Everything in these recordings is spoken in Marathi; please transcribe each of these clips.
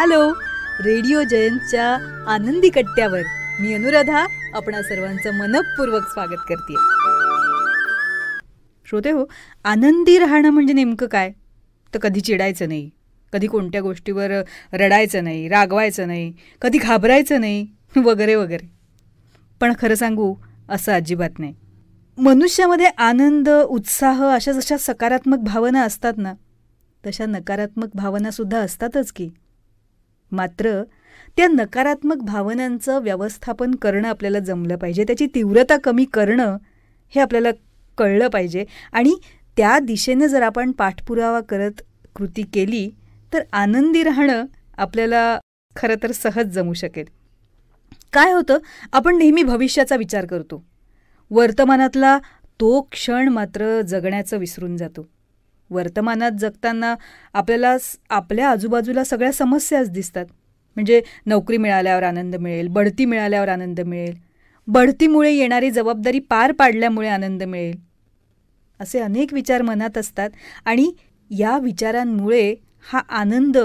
हॅलो रेडिओ जयंतच्या आनंदी कट्ट्यावर मी अनुराधा आपणा सर्वांचं मनपूर्वक स्वागत करते श्रोते हो आनंदी राहणं म्हणजे नेमकं काय तर कधी चिडायचं नाही कधी कोणत्या गोष्टीवर रडायचं नाही रागवायचं नाही कधी घाबरायचं नाही वगैरे वगैरे पण खरं सांगू असं अजिबात नाही मनुष्यामध्ये आनंद उत्साह अशा जशा सकारात्मक भावना असतात ना तशा नकारात्मक भावनासुद्धा असतातच की मात्र त्या नकारात्मक भावनांचं व्यवस्थापन करणं आपल्याला जमलं पाहिजे त्याची तीव्रता कमी करणं हे आपल्याला कळलं पाहिजे आणि त्या दिशेनं जर आपण पाठपुरावा करत कृती केली तर आनंदी राहणं आपल्याला खरं तर सहज जमू शकेल काय होतं आपण नेहमी भविष्याचा विचार करतो वर्तमानातला तो क्षण मात्र जगण्याचं विसरून जातो वर्तमानात जगताना आपल्याला आपल्या आजूबाजूला सगळ्या समस्याच दिसतात म्हणजे नोकरी मिळाल्यावर आनंद मिळेल बढती मिळाल्यावर आनंद मिळेल बढतीमुळे येणारी जबाबदारी पार पाडल्यामुळे आनंद मिळेल असे अनेक विचार मनात असतात आणि या विचारांमुळे हा आनंद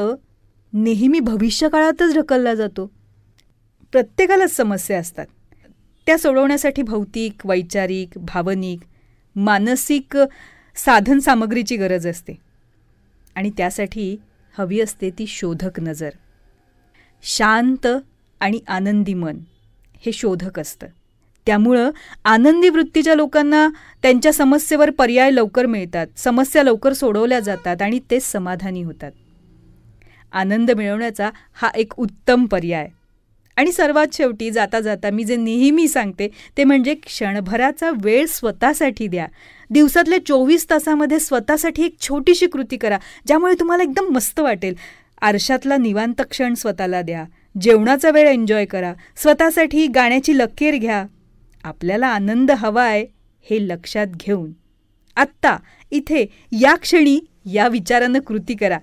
नेहमी भविष्यकाळातच ढकलला जातो प्रत्येकालाच समस्या असतात त्या सोडवण्यासाठी भौतिक वैचारिक भावनिक मानसिक साधन सामग्रीची गरज असते आणि त्यासाठी हवी असते ती शोधक नजर शांत आणि आनंदी मन हे शोधक असतं त्यामुळं आनंदी वृत्तीच्या लोकांना त्यांच्या समस्येवर पर्याय लवकर मिळतात समस्या लवकर सोडवल्या जातात आणि ते समाधानी होतात आनंद मिळवण्याचा हा एक उत्तम पर्याय आणि सर्वात शेवटी जाता जाता मी जे नेहमी सांगते ते म्हणजे क्षणभराचा वेळ स्वतःसाठी द्या दिवसातल्या चोवीस तासामध्ये स्वतःसाठी एक छोटीशी कृती करा ज्यामुळे तुम्हाला एकदम मस्त वाटेल आरशातला निवांत क्षण स्वतःला द्या जेवणाचा वेळ एन्जॉय करा स्वतःसाठी गाण्याची लकेर घ्या आपल्याला आनंद हवा आहे हे लक्षात घेऊन आत्ता इथे या क्षणी या विचारानं कृती करा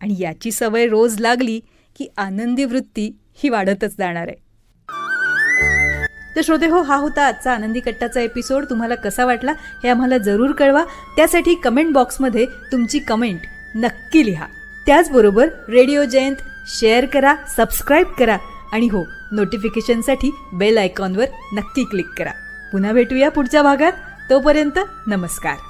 आणि याची सवय रोज लागली की आनंदी वृत्ती ही वाढतच जाणार आहे तर श्रोते हो हा होता आजचा आनंदी कट्टाचा एपिसोड तुम्हाला कसा वाटला हे आम्हाला जरूर कळवा त्यासाठी कमेंट बॉक्समध्ये तुमची कमेंट नक्की लिहा त्याचबरोबर रेडिओ जयंत शेअर करा सबस्क्राईब करा आणि हो नोटिफिकेशनसाठी बेल आयकॉनवर नक्की क्लिक करा पुन्हा भेटूया पुढच्या भागात तोपर्यंत नमस्कार